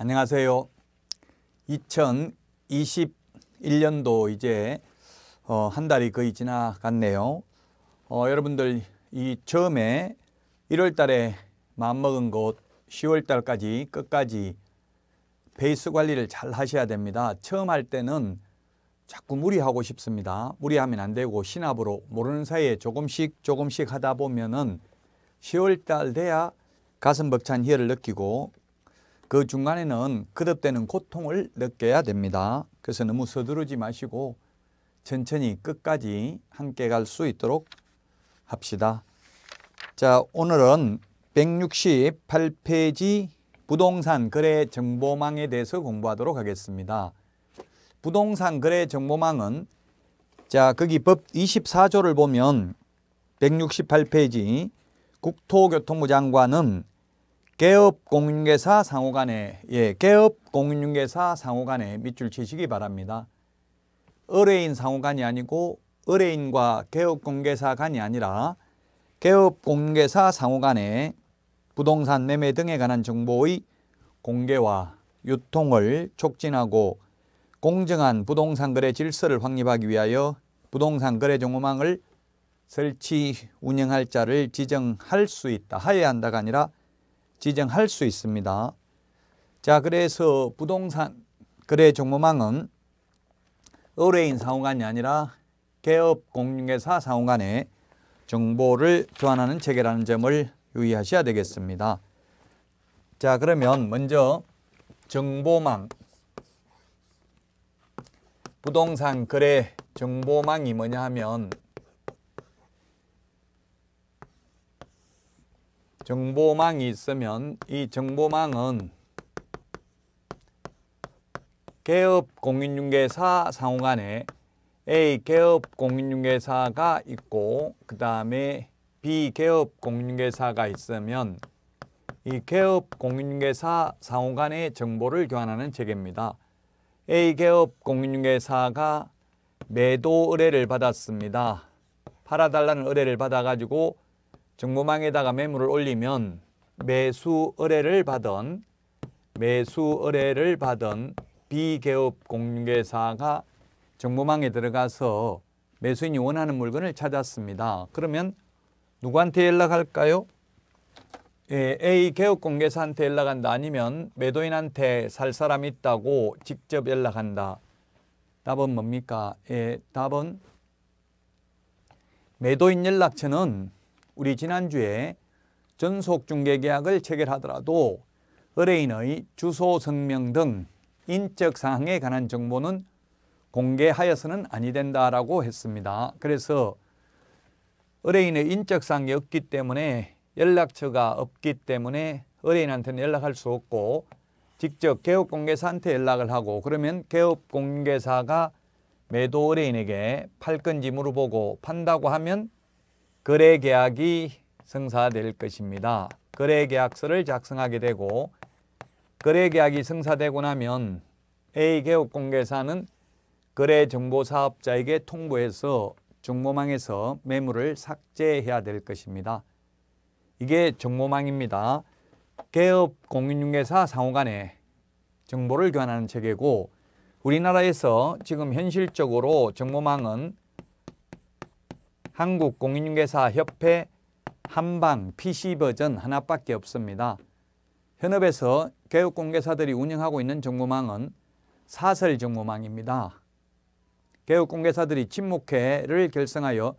안녕하세요. 2021년도 이제 어, 한 달이 거의 지나갔네요. 어, 여러분들 이 처음에 1월 달에 마음먹은 곳 10월 달까지 끝까지 베이스 관리를 잘 하셔야 됩니다. 처음 할 때는 자꾸 무리하고 싶습니다. 무리하면 안 되고 신압으로 모르는 사이에 조금씩 조금씩 하다 보면은 10월 달 돼야 가슴 벅찬 희열을 느끼고 그 중간에는 거듭되는 고통을 느껴야 됩니다. 그래서 너무 서두르지 마시고 천천히 끝까지 함께 갈 수 있도록 합시다. 자, 오늘은 168페이지 부동산 거래 정보망에 대해서 공부하도록 하겠습니다. 부동산 거래 정보망은 자, 거기 법 24조를 보면 168페이지 국토교통부 장관은 개업 공인중개사 상호 간에 예, 개업 공인중개사 상호 간에 밑줄 치시기 바랍니다. 의뢰인 상호 간이 아니고 의뢰인과 개업 공개사 간이 아니라 개업 공개사 상호 간에 부동산 매매 등에 관한 정보의 공개와 유통을 촉진하고 공정한 부동산 거래 질서를 확립하기 위하여 부동산 거래 정보망을 설치 운영할 자를 지정할 수 있다 하여야 한다가 아니라 지정할 수 있습니다. 자, 그래서 부동산 거래 정보망은 의뢰인 상호간이 아니라 개업 공인회사 상호간에 정보를 교환하는 체계라는 점을 유의하셔야 되겠습니다. 자, 그러면 먼저 정보망 부동산 거래 정보망이 뭐냐 하면 정보망이 있으면 이 정보망은 개업 공인중개사 상호 간에 A 개업 공인중개사가 있고 그 다음에 B 개업 공인중개사가 있으면 이 개업 공인중개사 상호 간의 정보를 교환하는 체계입니다. A 개업 공인중개사가 매도 의뢰를 받았습니다. 팔아달라는 의뢰를 받아가지고 정보망에다가 매물을 올리면 매수 의뢰를 받은 매수 의뢰를 받은 비개업 공개사가 정보망에 들어가서 매수인이 원하는 물건을 찾았습니다. 그러면 누구한테 연락할까요? 예, A 개업 공개사한테 연락한다 아니면 매도인한테 살 사람 있다고 직접 연락한다. 답은 뭡니까? 예, 답은 매도인 연락처는 우리 지난주에 전속 중개계약을 체결하더라도 의뢰인의 주소 성명 등 인적 사항에 관한 정보는 공개하여서는 아니 된다라고 했습니다. 그래서 의뢰인의 인적 사항이 없기 때문에 연락처가 없기 때문에 의뢰인한테는 연락할 수 없고 직접 개업공개사한테 연락을 하고 그러면 개업공개사가 매도 의뢰인에게 팔 건지 물어보고 판다고 하면 거래 계약이 성사될 것입니다. 거래 계약서를 작성하게 되고 거래 계약이 성사되고 나면 A 개업 공개사는 거래 정보 사업자에게 통보해서 정보망에서 매물을 삭제해야 될 것입니다. 이게 정보망입니다. 개업 공인중개사 상호간에 정보를 교환하는 체계고 우리나라에서 지금 현실적으로 정보망은 한국공인중개사협회 한방 PC 버전 하나밖에 없습니다. 현업에서 교육공개사들이 운영하고 있는 정보망은 사설 정보망입니다. 교육공개사들이 친목회를 결성하여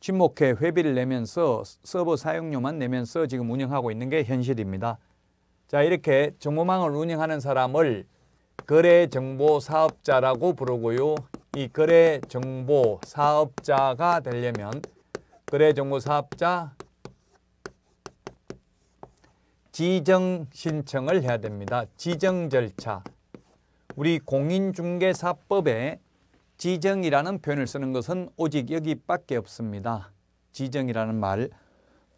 친목회 회비를 내면서 서버 사용료만 내면서 지금 운영하고 있는 게 현실입니다. 자 이렇게 정보망을 운영하는 사람을 거래정보사업자라고 부르고요. 이 거래 정보 사업자가 되려면 거래 정보 사업자 지정 신청을 해야 됩니다. 지정 절차. 우리 공인중개사법에 지정이라는 표현을 쓰는 것은 오직 여기밖에 없습니다. 지정이라는 말.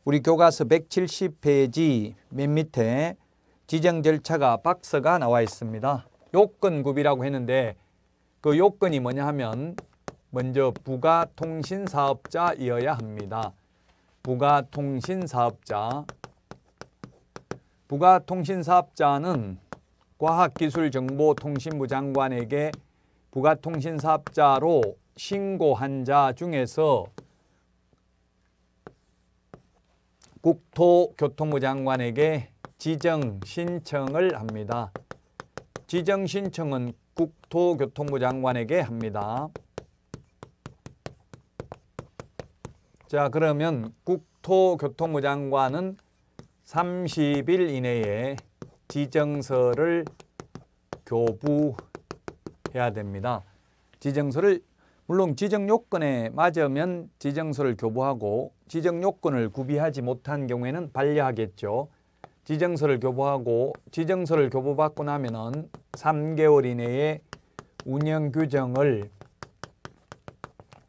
우리 교과서 170페이지 맨 밑에 지정 절차가 박스가 나와 있습니다. 요건굽이라고 했는데 그 요건이 뭐냐 하면 먼저 부가통신사업자이어야 합니다. 부가통신사업자 부가통신사업자는 과학기술정보통신부 장관에게 부가통신사업자로 신고한 자 중에서 국토교통부 장관에게 지정 신청을 합니다. 지정 신청은 국토교통부 장관에게 합니다. 자 그러면 국토교통부 장관은 30일 이내에 지정서를 교부해야 됩니다. 지정서를 물론 지정요건에 맞으면 지정서를 교부하고 지정요건을 구비하지 못한 경우에는 반려하겠죠. 지정서를 교부하고 지정서를 교부받고 나면은 3개월 이내에 운영 규정을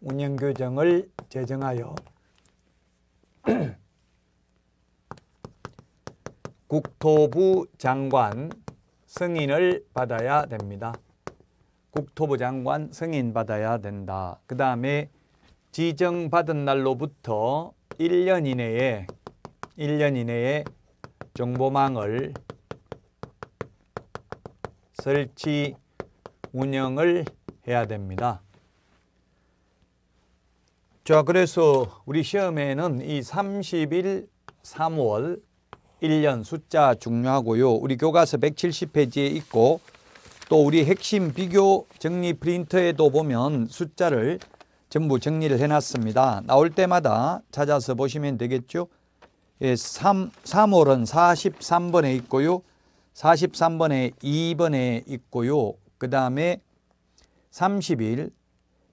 운영 규정을 제정하여 국토부 장관 승인을 받아야 됩니다. 국토부 장관 승인 받아야 된다. 그 다음에 지정받은 날로부터 1년 이내에 1년 이내에 정보망을 설치, 운영을 해야 됩니다. 자, 그래서 우리 시험에는 이 30일 3월 1년 숫자 중요하고요. 우리 교과서 170페이지에 있고 또 우리 핵심 비교 정리 프린터에도 보면 숫자를 전부 정리를 해놨습니다. 나올 때마다 찾아서 보시면 되겠죠. 3, 예, 3월은 43번에 있고요. 43번에 2번에 있고요. 그 다음에 30일,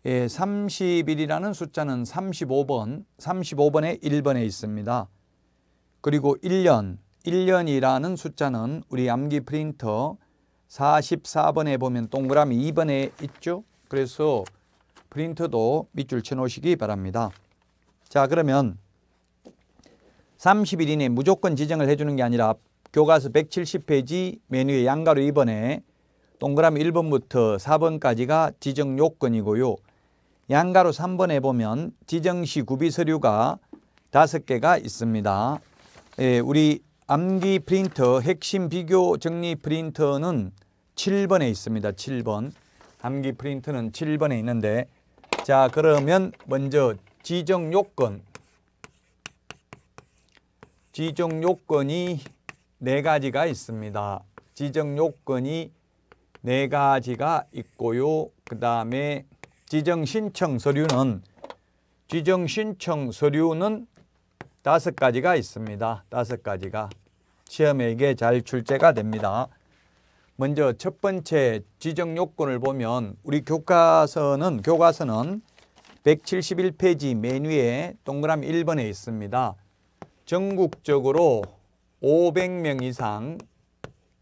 예, 30일이라는 숫자는 35번, 35번에 1번에 있습니다. 그리고 1년, 1년이라는 숫자는 우리 암기 프린터 44번에 보면 동그라미 2번에 있죠. 그래서 프린터도 밑줄 쳐놓으시기 바랍니다. 자 그러면 30일 이내 무조건 지정을 해주는 게 아니라 교과서 170페이지 메뉴의 양가로 2번에 동그라미 1번부터 4번까지가 지정 요건이고요. 양가로 3번에 보면 지정시 구비 서류가 5개가 있습니다. 예, 우리 암기 프린터 핵심 비교 정리 프린터는 7번에 있습니다. 7번. 암기 프린터는 7번에 있는데 자 그러면 먼저 지정 요건 지정 요건이 네 가지가 있습니다. 지정 요건이 네 가지가 있고요. 그 다음에 지정 신청 서류는 지정 신청 서류는 다섯 가지가 있습니다. 다섯 가지가 시험에게 잘 출제가 됩니다. 먼저 첫 번째 지정 요건을 보면 우리 교과서는 교과서는 171페이지 맨 위에 동그라미 1번에 있습니다. 전국적으로 500명 이상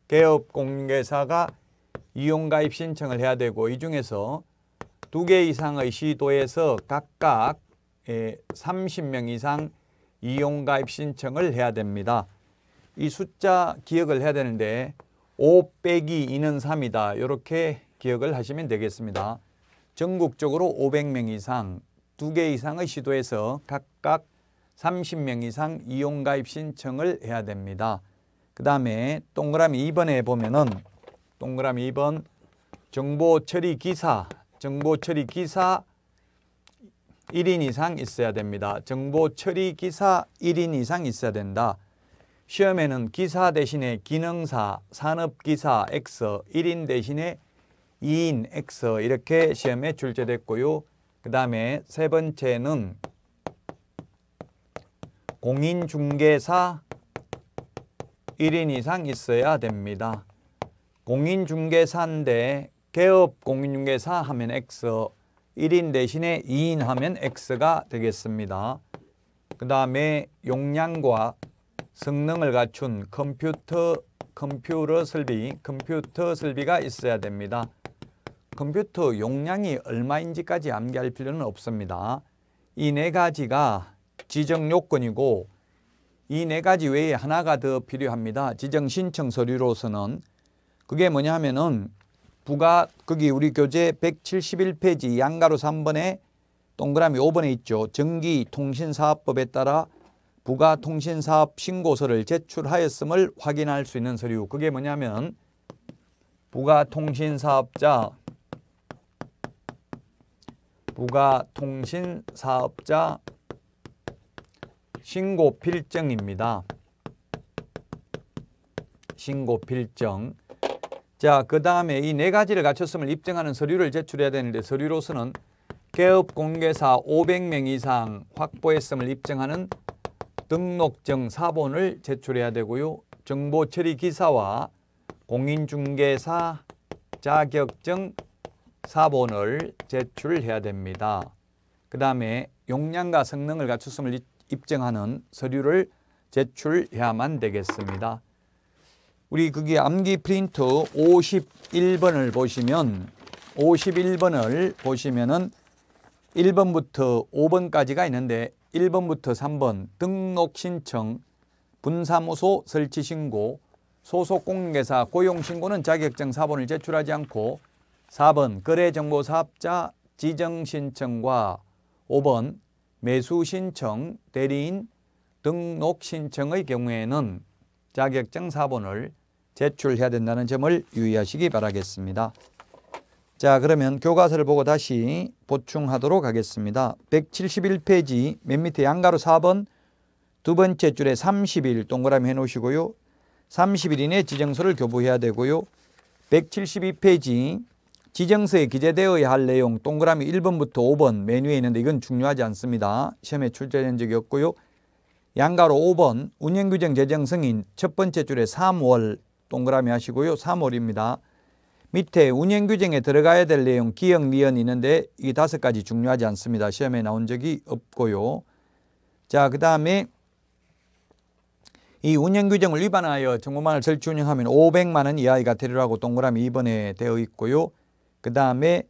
개업 공개사가 이용가입 신청을 해야 되고 이 중에서 두 개 이상의 시도에서 각각 30명 예, 이상 이용가입 신청을 해야 됩니다. 이 숫자 기억을 해야 되는데 5 빼기 2는 3이다. 이렇게 기억을 하시면 되겠습니다. 전국적으로 500명 이상, 두 개 이상의 시도에서 각각 30명 이상 이용가입 신청을 해야 됩니다. 그 다음에 동그라미 2번에 보면은 동그라미 2번 정보 처리 기사, 정보 처리 기사 1인 이상 있어야 됩니다. 정보 처리 기사 1인 이상 있어야 된다. 시험에는 기사 대신에 기능사, 산업기사 X, 1인 대신에 2인 X 이렇게 시험에 출제됐고요. 그 다음에 세 번째는 공인중개사 1인 이상 있어야 됩니다. 공인중개사인데 개업 공인중개사 하면 X, 1인 대신에 2인 하면 X가 되겠습니다. 그 다음에 용량과 성능을 갖춘 컴퓨터, 컴퓨터 설비, 컴퓨터 설비가 있어야 됩니다. 컴퓨터 용량이 얼마인지까지 암기할 필요는 없습니다. 이 네 가지가 지정 요건이고 이 네 가지 외에 하나가 더 필요합니다. 지정 신청 서류로서는 그게 뭐냐 하면은 부가 거기 우리 교재 171페이지 양가로 3번에 동그라미 5번에 있죠. 전기통신사업법에 따라 부가통신사업 신고서를 제출하였음을 확인할 수 있는 서류. 그게 뭐냐면 부가통신사업자 부가통신사업자 신고 필정입니다. 신고 필정. 자, 그 다음에 이 네 가지를 갖췄음을 입증하는 서류를 제출해야 되는데 서류로서는 개업 공개사 500명 이상 확보했음을 입증하는 등록증 사본을 제출해야 되고요. 정보 처리 기사와 공인중개사 자격증 사본을 제출해야 됩니다. 그 다음에 용량과 성능을 갖췄음을 입증하는 서류를 제출해야만 되겠습니다. 우리 그게 암기 프린트 51번을 보시면 51번을 보시면은 1번부터 5번까지가 있는데 1번부터 3번 등록 신청, 분사무소 설치 신고, 소속 공개사 고용 신고는 자격증 4번을 제출하지 않고 4번 거래정보사업자 지정 신청과 5번 매수 신청, 대리인 등록 신청의 경우에는 자격증 사본을 제출해야 된다는 점을 유의하시기 바라겠습니다. 자 그러면 교과서를 보고 다시 보충하도록 하겠습니다. 171페이지 맨 밑에 양가로 4번 두 번째 줄에 30일 동그라미 해놓으시고요. 30일 이내 지정서를 교부해야 되고요. 172페이지 지정서에 기재되어야 할 내용 동그라미 1번부터 5번 메뉴에 있는데 이건 중요하지 않습니다. 시험에 출제된 적이 없고요. 양가로 5번 운영규정 재정승인 첫 번째 줄에 3월 동그라미 하시고요. 3월입니다. 밑에 운영규정에 들어가야 될 내용 기억, 미연 있는데 이게 다섯 가지 중요하지 않습니다. 시험에 나온 적이 없고요. 자, 그 다음에 이 운영규정을 위반하여 정보만을 설치 운영하면 500만 원 이하의 과태료라고 동그라미 2번에 되어 있고요. 그 다음에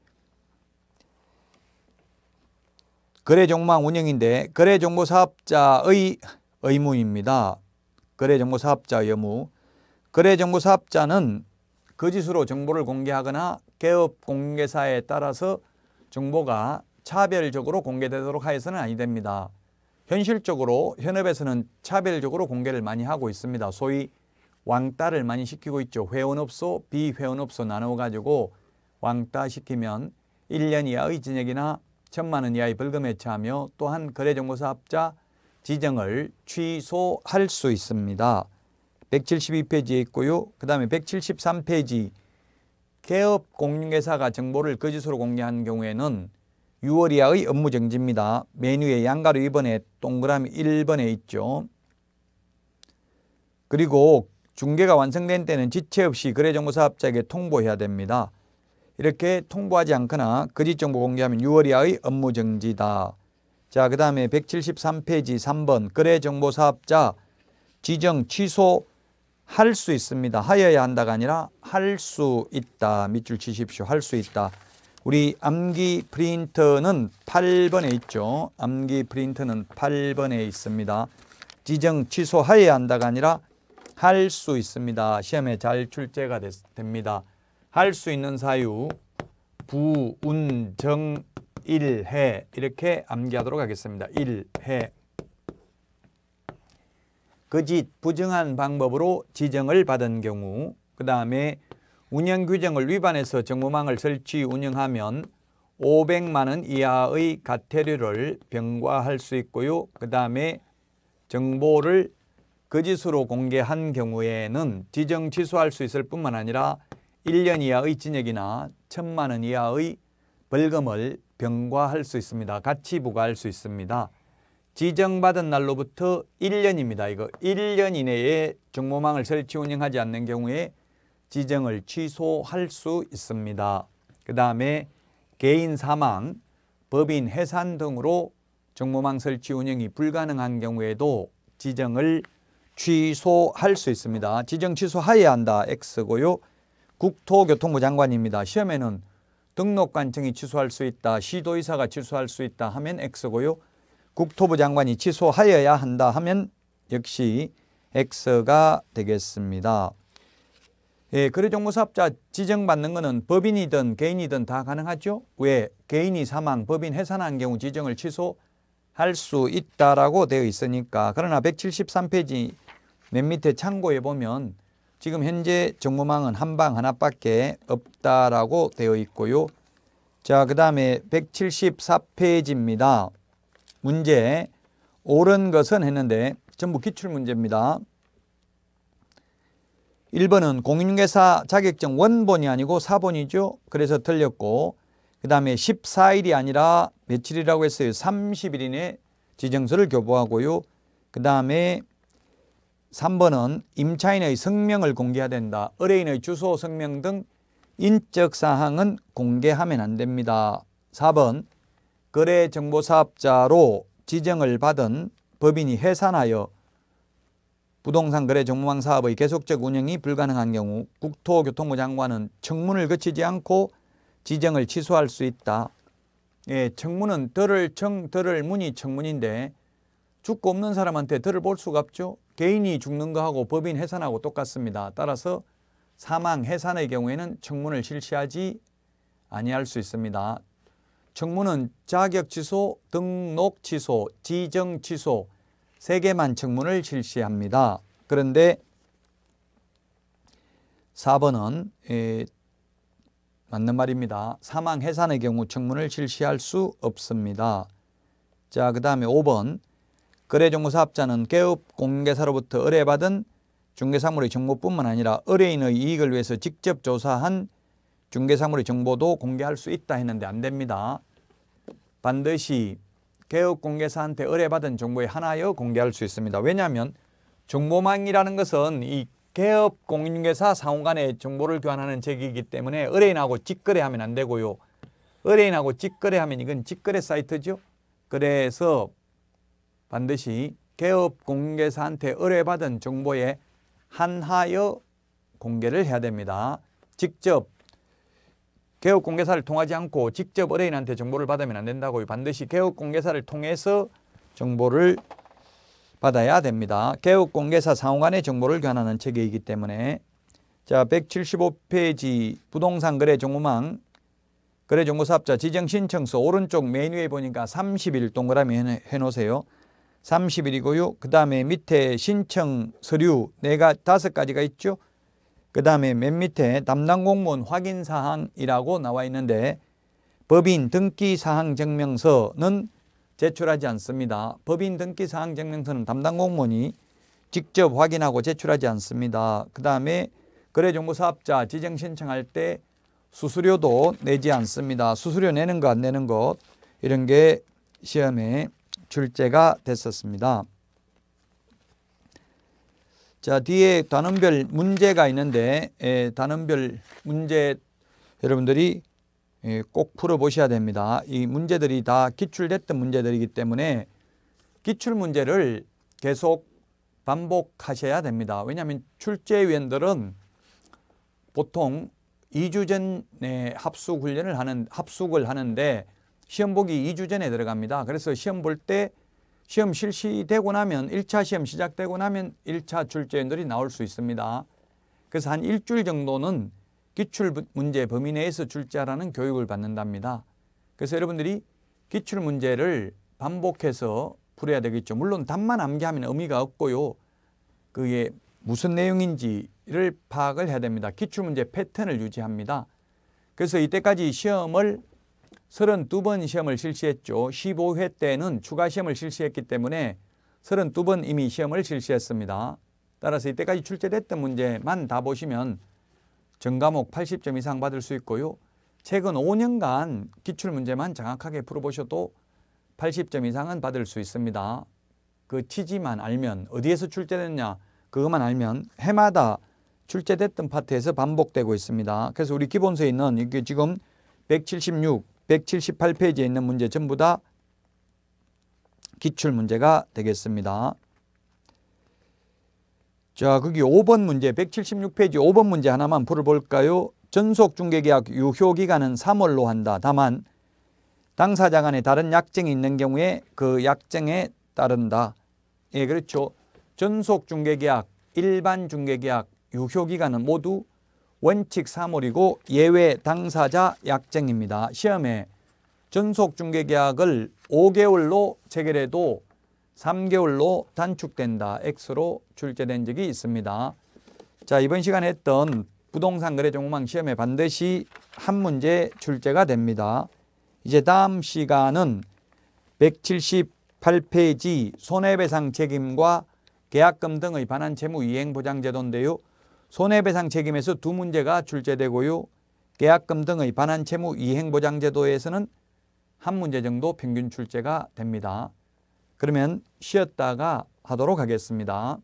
거래종망 운영인데 거래정보사업자의 의무입니다. 거래정보사업자의 의무 거래정보사업자는 거짓으로 정보를 공개하거나 개업 공개사에 따라서 정보가 차별적으로 공개되도록 하여서는 아니 됩니다. 현실적으로 현업에서는 차별적으로 공개를 많이 하고 있습니다. 소위 왕따를 많이 시키고 있죠. 회원업소, 비회원업소 나눠 가지고 왕따시키면 1년 이하의 징역이나 1 천만 원 이하의 벌금에 처하며 또한 거래정보사 업자 지정을 취소할 수 있습니다. 172페이지에 있고요. 그 다음에 173페이지 개업 공인회사가 정보를 거짓으로 공개한 경우에는 6월 이하의 업무정지입니다. 메뉴에 양가로 2번에 동그라미 1번에 있죠. 그리고 중개가 완성된 때는 지체 없이 거래정보사업자에게 통보해야 됩니다. 이렇게 통보하지 않거나 거짓 정보 공개하면 6월이하의 업무 정지다. 자, 그 다음에 173페이지 3번 거래 정보 사업자 지정 취소 할 수 있습니다. 하여야 한다가 아니라 할 수 있다. 밑줄 치십시오. 할 수 있다. 우리 암기 프린터는 8번에 있죠. 암기 프린터는 8번에 있습니다. 지정 취소하여야 한다가 아니라 할 수 있습니다. 시험에 잘 출제가 됩니다. 할수 있는 사유 부운정일해 이렇게 암기하도록 하겠습니다. 일해 거짓 부정한 방법으로 지정을 받은 경우 그 다음에 운영규정을 위반해서 정보망을 설치 운영하면 500만 원 이하의 과태료를 병과할 수 있고요. 그 다음에 정보를 거짓으로 공개한 경우에는 지정 취소할 수 있을 뿐만 아니라 1년 이하의 징역이나 천만 원 이하의 벌금을 병과할 수 있습니다. 같이 부과할 수 있습니다. 지정받은 날로부터 1년입니다. 이거 1년 이내에 정보망을 설치 운영하지 않는 경우에 지정을 취소할 수 있습니다. 그 다음에 개인 사망, 법인 해산 등으로 정보망 설치 운영이 불가능한 경우에도 지정을 취소할 수 있습니다. 지정 취소하여야 한다. X고요. 국토교통부 장관입니다. 시험에는 등록관청이 취소할 수 있다, 시도의사가 취소할 수 있다 하면 X고요. 국토부 장관이 취소하여야 한다 하면 역시 X가 되겠습니다. 예, 거래종무사업자 지정받는 것은 법인이든 개인이든 다 가능하죠. 왜? 개인이 사망, 법인 해산한 경우 지정을 취소할 수있다라 되어 있으니까. 그러나 173페이지 맨 밑에 창고에 보면 지금 현재 정보망은 한 방 하나밖에 없다라고 되어 있고요. 자, 그 다음에 174페이지입니다. 문제, 옳은 것은 했는데 전부 기출문제입니다. 1번은 공인중사 자격증 원본이 아니고 4본이죠. 그래서 틀렸고 그 다음에 14일이 아니라 며칠이라고 했어요. 30일 이내 지정서를 교부하고요. 그 다음에 3번은 임차인의 성명을 공개해야 된다. 의뢰인의 주소, 성명 등 인적 사항은 공개하면 안 됩니다. 4번 거래 정보 사업자로 지정을 받은 법인이 해산하여 부동산 거래 정보망 사업의 계속적 운영이 불가능한 경우 국토교통부 장관은 청문을 거치지 않고 지정을 취소할 수 있다. 예, 청문은 덜을 청, 덜을 문이 청문인데 죽고 없는 사람한테 들을 볼 수가 없죠. 개인이 죽는 거하고 법인 해산하고 똑같습니다. 따라서 사망, 해산의 경우에는 청문을 실시하지 아니할 수 있습니다. 청문은 자격 취소, 등록 취소, 지정 취소 세 개만 청문을 실시합니다. 그런데 4번은 에, 예, 맞는 말입니다. 사망 해산의 경우 청문을 실시할 수 없습니다. 자, 그 다음에 5번 거래정보 사업자는 개업 공개사로부터 의뢰받은 중개사물의 정보뿐만 아니라 의뢰인의 이익을 위해서 직접 조사한 중개사물의 정보도 공개할 수 있다 했는데 안 됩니다. 반드시 개업 공개사한테 의뢰받은 정보에 하나여 공개할 수 있습니다. 왜냐하면 정보망이라는 것은 이 개업 공인중개사 상호 간의 정보를 교환하는 책이기 때문에 의뢰인하고 직거래하면 안 되고요. 의뢰인하고 직거래하면 이건 직거래 사이트죠. 그래서 반드시 개업 공개사한테 의뢰받은 정보에 한하여 공개를 해야 됩니다. 직접 개업 공개사를 통하지 않고 직접 의뢰인한테 정보를 받으면 안 된다고요. 반드시 개업 공개사를 통해서 정보를 받아야 됩니다. 개업 공개사 상호 간의 정보를 교환하는 체계이기 때문에 자 175페이지 부동산 거래 정보망 거래 정보 사업자 지정 신청서 오른쪽 메뉴에 보니까 30일 동그라미 해놓으세요. 30일이고요. 그 다음에 밑에 신청 서류 네가 다섯 가지가 있죠. 그 다음에 맨 밑에 담당 공무원 확인 사항이라고 나와 있는데 법인 등기 사항 증명서는 제출하지 않습니다. 법인 등기 사항 증명서는 담당 공무원이 직접 확인하고 제출하지 않습니다. 그 다음에 거래정보사업자 지정 신청할 때 수수료도 내지 않습니다. 수수료 내는 거 안 내는 것 이런 게 시험에 출제가 됐었습니다. 자 뒤에 단원별 문제가 있는데 에, 예, 단원별 문제 여러분들이 에, 예, 꼭 풀어보셔야 됩니다. 이 문제들이 다 기출됐던 문제들이기 때문에 기출 문제를 계속 반복하셔야 됩니다. 왜냐하면 출제위원들은 보통 2주 전에 합숙 훈련을 하는 합숙을 하는데 시험 보기 2주 전에 들어갑니다. 그래서 시험 볼 때 시험 실시되고 나면 1차 시험 시작되고 나면 1차 출제인들이 나올 수 있습니다. 그래서 한 일주일 정도는 기출문제 범위 내에서 출제하라는 교육을 받는답니다. 그래서 여러분들이 기출문제를 반복해서 풀어야 되겠죠. 물론 답만 암기하면 의미가 없고요. 그게 무슨 내용인지를 파악을 해야 됩니다. 기출문제 패턴을 유지합니다. 그래서 이때까지 시험을 32번 시험을 실시했죠. 15회 때는 추가 시험을 실시했기 때문에 32번 이미 시험을 실시했습니다. 따라서 이때까지 출제됐던 문제만 다 보시면 전과목 80점 이상 받을 수 있고요. 최근 5년간 기출문제만 정확하게 풀어보셔도 80점 이상은 받을 수 있습니다. 그 취지만 알면 어디에서 출제됐냐 그것만 알면 해마다 출제됐던 파트에서 반복되고 있습니다. 그래서 우리 기본서에 있는 이게 지금 176 178페이지에 있는 문제 전부 다 기출문제가 되겠습니다. 자, 거기 5번 문제, 176페이지 5번 문제 하나만 풀어볼까요? 전속중개계약 유효기간은 3월로 한다. 다만 당사자 간에 다른 약정이 있는 경우에 그 약정에 따른다. 예, 그렇죠. 전속중개계약, 일반중개계약, 유효기간은 모두 원칙 사물이고 예외 당사자 약정입니다. 시험에 전속 중개계약을 5개월로 체결해도 3개월로 단축된다. X로 출제된 적이 있습니다. 자 이번 시간에 했던 부동산 거래 정보망 시험에 반드시 한 문제 출제가 됩니다. 이제 다음 시간은 178페이지 손해배상 책임과 계약금 등의 반환 채무 이행 보장 제도인데요. 손해배상 책임에서 두 문제가 출제되고요. 계약금 등의 반환 채무 이행보장 제도에서는 한 문제 정도 평균 출제가 됩니다. 그러면 쉬었다가 하도록 하겠습니다.